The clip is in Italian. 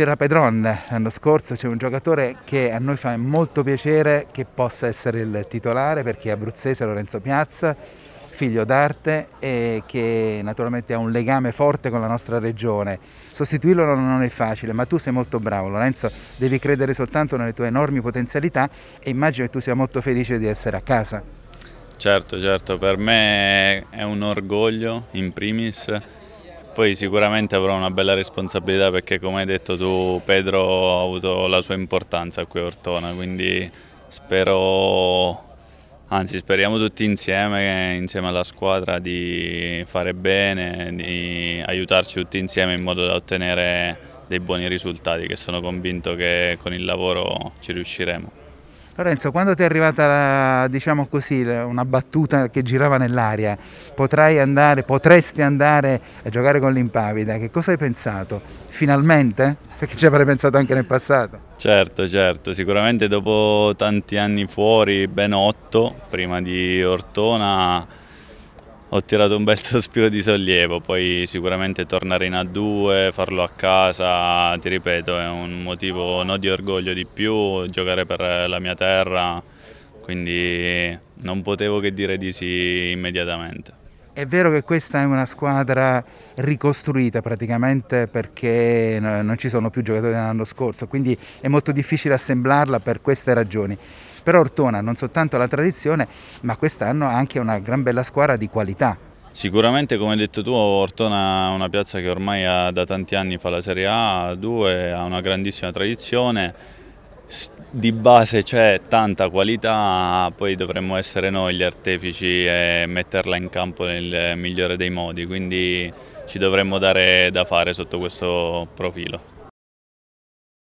c'era Pedron l'anno scorso, c'è un giocatore che a noi fa molto piacere che possa essere il titolare perché è abruzzese Lorenzo Piazza, figlio d'arte e che naturalmente ha un legame forte con la nostra regione. Sostituirlo non è facile, ma tu sei molto bravo Lorenzo, devi credere soltanto nelle tue enormi potenzialità e immagino che tu sia molto felice di essere a casa. Certo, certo, per me è un orgoglio in primis poi sicuramente avrò una bella responsabilità perché come hai detto tu Pedro ha avuto la sua importanza qui a Ortona, quindi spero, anzi speriamo tutti insieme, insieme alla squadra, di fare bene, di aiutarci tutti insieme in modo da ottenere dei buoni risultati che sono convinto che con il lavoro ci riusciremo. Lorenzo, quando ti è arrivata, diciamo così, una battuta che girava nell'aria, potresti andare a giocare con l'Impavida, che cosa hai pensato? Finalmente? Perché ci avrei pensato anche nel passato. Certo, certo, sicuramente dopo tanti anni fuori, ben otto, prima di Ortona, ho tirato un bel sospiro di sollievo, poi sicuramente tornare in A2, farlo a casa, ti ripeto, è un motivo non di orgoglio di più, giocare per la mia terra, quindi non potevo che dire di sì immediatamente. È vero che questa è una squadra ricostruita praticamente perché non ci sono più giocatori dell'anno scorso, quindi è molto difficile assemblarla per queste ragioni però Ortona non soltanto la tradizione, ma quest'anno ha anche una gran bella squadra di qualità. Sicuramente come hai detto tu Ortona è una piazza che ormai da tanti anni fa la Serie A, 2, ha una grandissima tradizione, di base c'è tanta qualità, poi dovremmo essere noi gli artefici e metterla in campo nel migliore dei modi, quindi ci dovremmo dare da fare sotto questo profilo.